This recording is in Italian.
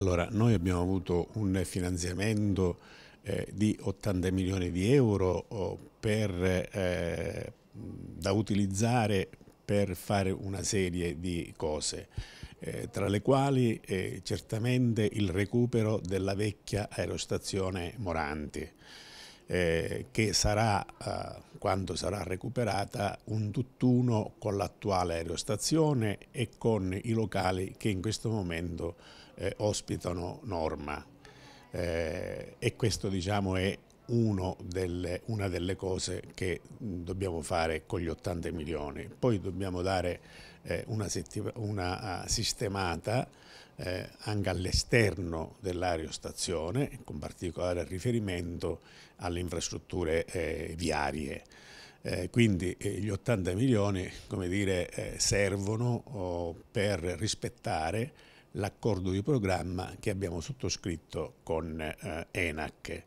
Allora, noi abbiamo avuto un finanziamento eh, di 80 milioni di euro oh, per, eh, da utilizzare per fare una serie di cose, eh, tra le quali eh, certamente il recupero della vecchia aerostazione Moranti eh, che sarà, eh, quando sarà recuperata, un tutt'uno con l'attuale aerostazione e con i locali che in questo momento eh, ospitano Norma. Eh, e questo diciamo, è delle, una delle cose che dobbiamo fare con gli 80 milioni. Poi dobbiamo dare eh, una, una, ah, sistemata eh, anche all'esterno dell'aerostazione, con particolare riferimento alle infrastrutture eh, viarie. Eh, quindi eh, gli 80 milioni dire, eh, servono oh, per rispettare l'accordo di programma che abbiamo sottoscritto con eh, ENAC.